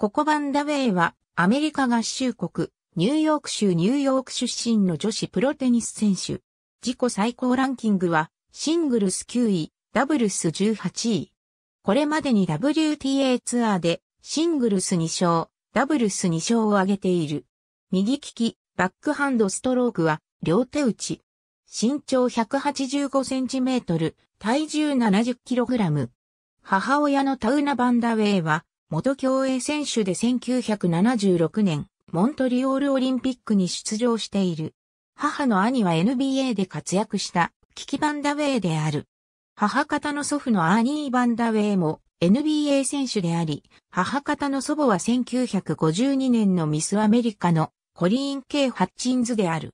ココ・バンダウェイは、アメリカ合衆国、ニューヨーク州ニューヨーク出身の女子プロテニス選手。自己最高ランキングは、シングルス9位、ダブルス18位。これまでに WTA ツアーで、シングルス2勝、ダブルス2勝を挙げている。右利き、バックハンドストロークは、両手打ち。身長185センチメートル、体重70キログラム。母親のタウナ・バンダウェイは、元競泳選手で1976年、モントリオールオリンピックに出場している。母の兄は NBA で活躍したキキバンダウェイである。母方の祖父のアーニー・バンダウェイも NBA 選手であり、母方の祖母は1952年のミスアメリカのコリーン・ケイ・ハッチンズである。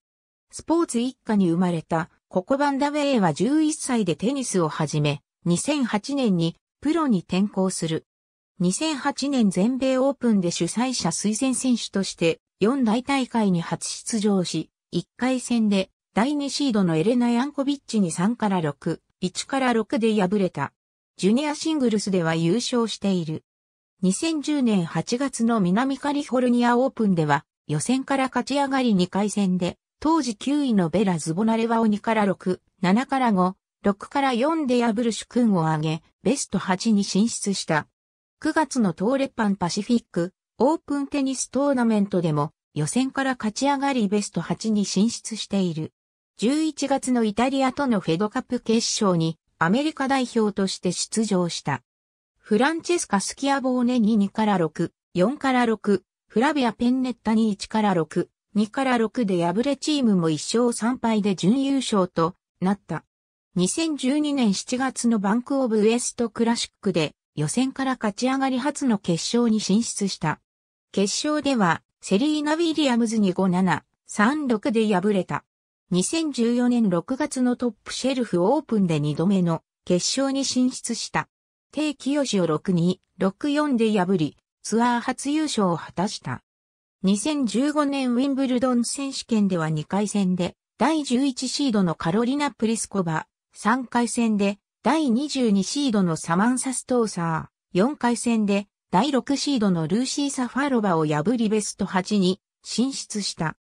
スポーツ一家に生まれたココバンダウェイは11歳でテニスを始め、2008年にプロに転向する。2008年全米オープンで主催者推薦選手として4大大会に初出場し、1回戦で第2シードのエレナ・ヤンコビッチに3から6、1から6で敗れた。ジュニアシングルスでは優勝している。2010年8月の南カリフォルニアオープンでは予選から勝ち上がり2回戦で当時9位のベラ・ズボナレワを2から6、7から5、6から4で破る主君を挙げ、ベスト8に進出した。9月の東レパンパシフィックオープンテニストーナメントでも予選から勝ち上がりベスト8に進出している。11月のイタリアとのフェドカップ決勝にアメリカ代表として出場した。フランチェスカ・スキアボーネに2から6、4から6、フラビア・ペンネッタに1から6、2から6で敗れチームも1勝3敗で準優勝となった。2012年7月のバンクオブウエストクラシックで予選から勝ち上がり初の決勝に進出した。決勝では、セリーナ・ウィリアムズに5-7、3-6で敗れた。2014年6月のトップシェルフオープンで2度目の決勝に進出した。定期吉を6-2、6-4で破り、ツアー初優勝を果たした。2015年ウィンブルドン選手権では2回戦で、第11シードのカロリナ・プリスコバ、3回戦で第22シードのサマンサ・ストーサー、4回戦で第6シードのルーシー・サファロバを破りベスト8に進出した。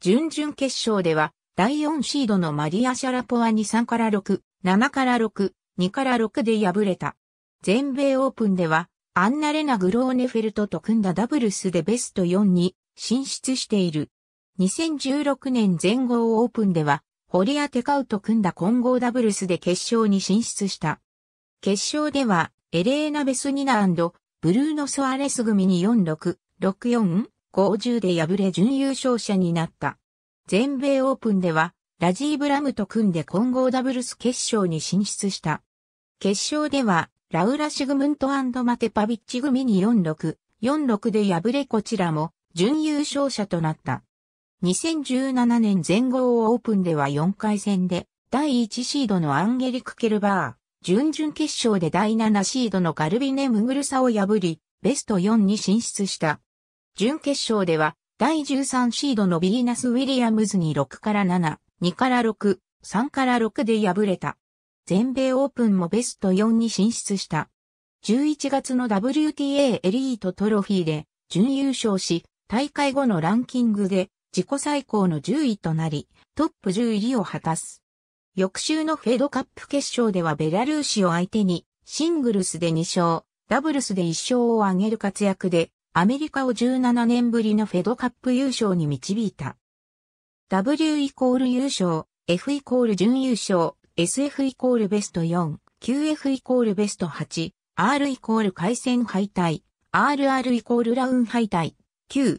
準々決勝では第4シードのマリア・シャラポワに3から6、7から6、2から6で敗れた。全米オープンではアンナ・レナ・グローネフェルトと組んだダブルスでベスト4に進出している。2016年全豪オープンではホリア・テカウと組んだ混合ダブルスで決勝に進出した。決勝では、エレーナ・ベスニナブルーノ・ソアレス組に46、64、50で敗れ準優勝者になった。全米オープンでは、ラジーブラムと組んで混合ダブルス決勝に進出した。決勝では、ラウラ・シグムントマテパビッチ組に46、46で敗れこちらも準優勝者となった。2017年全豪オープンでは4回戦で、第1シードのアンゲリク・ケルバー、準々決勝で第7シードのガルビネ・ムグルサを破り、ベスト4に進出した。準決勝では、第13シードのビーナス・ウィリアムズに6から7、2から6、3から6で敗れた。全米オープンもベスト4に進出した。11月の WTA エリートトロフィーで準優勝し、大会後のランキングで自己最高の10位となり、トップ10入りを果たす。翌週のフェドカップ決勝ではベラルーシを相手に、シングルスで2勝、ダブルスで1勝を挙げる活躍で、アメリカを17年ぶりのフェドカップ優勝に導いた。W イコール優勝、F イコール準優勝、SF イコールベスト4、QF イコールベスト8、R イコール回戦敗退、RR イコールラウン敗退、9、